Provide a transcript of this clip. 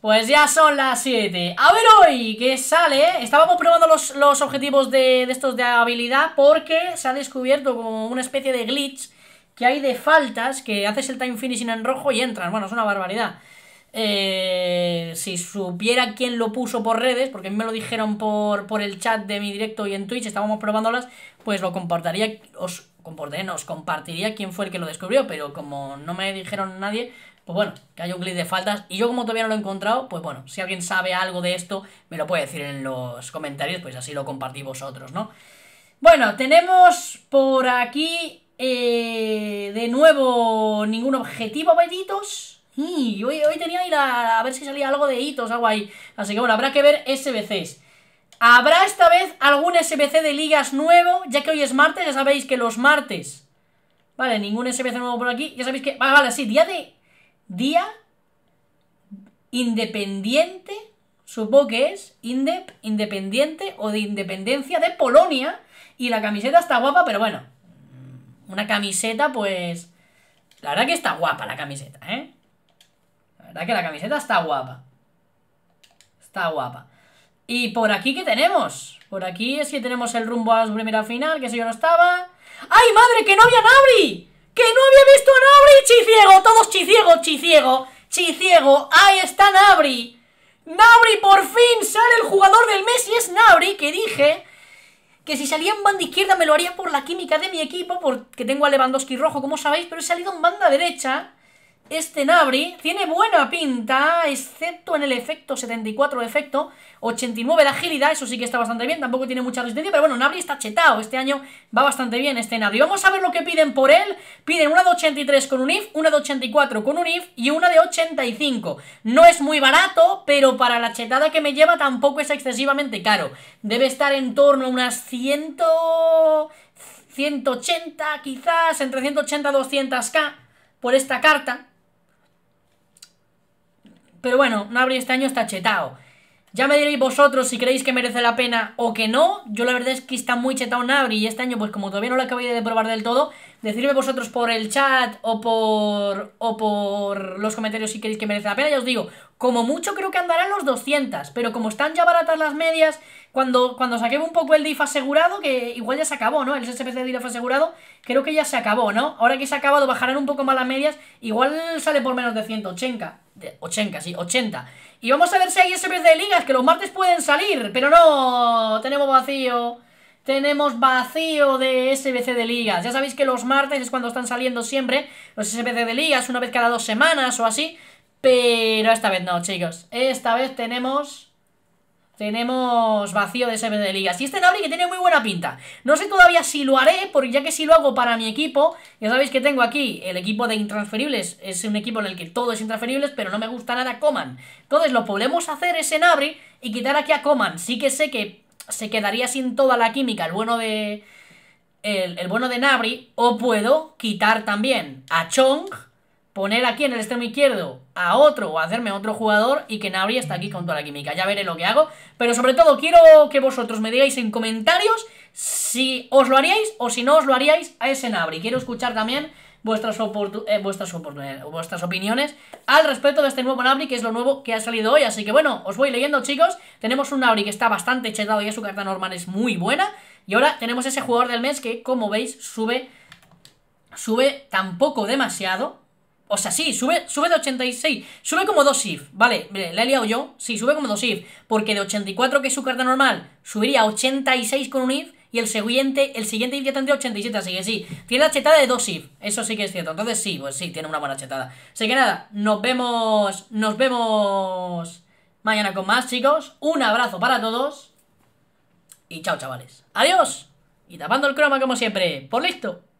pues ya son las 7 A ver hoy, que sale Estábamos probando los, objetivos de, estos de habilidad Porque se ha descubierto como una especie de glitch Que hay de faltas Que haces el time finishing en rojo y entras Bueno, es una barbaridad eh, Si supiera quién lo puso por redes Porque a mí me lo dijeron por, por el chat de mi directo y en Twitch Estábamos probándolas Pues lo comportaría os por os compartiría quién fue el que lo descubrió, pero como no me dijeron nadie, pues bueno, que hay un clip de faltas. Y yo como todavía no lo he encontrado, pues bueno, si alguien sabe algo de esto, me lo puede decir en los comentarios, pues así lo compartí vosotros, ¿no? Bueno, tenemos por aquí eh, de nuevo ningún objetivo, bellitos. Y hoy, hoy tenía ir a, a ver si salía algo de hitos, algo ahí. Así que bueno, habrá que ver SBCs. Habrá esta vez algún SBC de ligas nuevo, ya que hoy es martes, ya sabéis que los martes... Vale, ningún SBC nuevo por aquí, ya sabéis que... Vale, vale, sí, día de... Día... Independiente, supongo que es, indep, independiente o de independencia de Polonia. Y la camiseta está guapa, pero bueno, una camiseta, pues... La verdad que está guapa la camiseta, ¿eh? La verdad que la camiseta está guapa. Está guapa. Y por aquí, ¿qué tenemos? Por aquí es que tenemos el rumbo a su primera final, que si yo no estaba. ¡Ay, madre, que no había Nabri! ¡Que no había visto a Nabri! ¡Chiciego! ¡Todos chiciego, chiciego! ¡Chiciego! ¡Ahí está Nabri! ¡Nabri, por fin! ¡Sale el jugador del mes y es Nabri! Que dije que si salía en banda izquierda me lo haría por la química de mi equipo, porque tengo a Lewandowski rojo, como sabéis, pero he salido en banda derecha. Este Nabri tiene buena pinta, excepto en el efecto 74 de efecto, 89 de agilidad, eso sí que está bastante bien, tampoco tiene mucha resistencia, pero bueno, Nabri está chetado, este año va bastante bien este Nabri. Vamos a ver lo que piden por él, piden una de 83 con un IF, una de 84 con un IF y una de 85. No es muy barato, pero para la chetada que me lleva tampoco es excesivamente caro. Debe estar en torno a unas 100... 180 quizás, entre 180 y 200k por esta carta, pero bueno, NABRI este año está chetado. Ya me diréis vosotros si creéis que merece la pena o que no. Yo la verdad es que está muy chetado Nabri y este año, pues como todavía no lo acabé de probar del todo, decidme vosotros por el chat o por, o por los comentarios si queréis que merece la pena. Ya os digo, como mucho creo que andarán los 200, pero como están ya baratas las medias, cuando, cuando un poco el DIF asegurado, que igual ya se acabó, ¿no? El SPC de DIF asegurado, creo que ya se acabó, ¿no? Ahora que se ha acabado, bajarán un poco más las medias, igual sale por menos de 180. De 80, sí, 80. Y vamos a ver si hay SPC de ligas, que los martes pueden salir, pero no, tenemos vacío tenemos vacío de SBC de ligas. Ya sabéis que los martes es cuando están saliendo siempre los SBC de ligas, una vez cada dos semanas o así. Pero esta vez no, chicos. Esta vez tenemos... Tenemos vacío de SB de ligas. Y este Nabri que tiene muy buena pinta. No sé todavía si lo haré, porque ya que si lo hago para mi equipo, ya sabéis que tengo aquí el equipo de intransferibles. Es un equipo en el que todo es intransferibles, pero no me gusta nada Coman. Entonces lo podemos hacer ese Nabri y quitar aquí a Coman. Sí que sé que se quedaría sin toda la química el bueno de... El, el bueno de Nabri. O puedo quitar también a Chong poner aquí en el extremo izquierdo a otro o hacerme otro jugador y que Nabri está aquí con toda la química. Ya veré lo que hago, pero sobre todo quiero que vosotros me digáis en comentarios si os lo haríais o si no os lo haríais a ese Nabri. Quiero escuchar también vuestras, eh, eh, opiniones al respecto de este nuevo Nabri, que es lo nuevo que ha salido hoy. Así que bueno, os voy leyendo chicos. Tenemos un Nabri que está bastante chetado, y su carta normal es muy buena. Y ahora tenemos ese jugador del mes que, como veis, sube... Sube tampoco demasiado, o sea, sí, sube, sube de 86. Sube como 2 if. Vale, la he liado yo. Sí, sube como 2 if. Porque de 84, que es su carta normal, subiría a 86 con un if. Y el siguiente, el siguiente if ya tendría 87. Así que sí, tiene la chetada de 2 if. Eso sí que es cierto. Entonces sí, pues sí, tiene una buena chetada. Así que nada, nos vemos. Nos vemos mañana con más, chicos. Un abrazo para todos. Y chao, chavales. Adiós. Y tapando el croma como siempre. Por listo.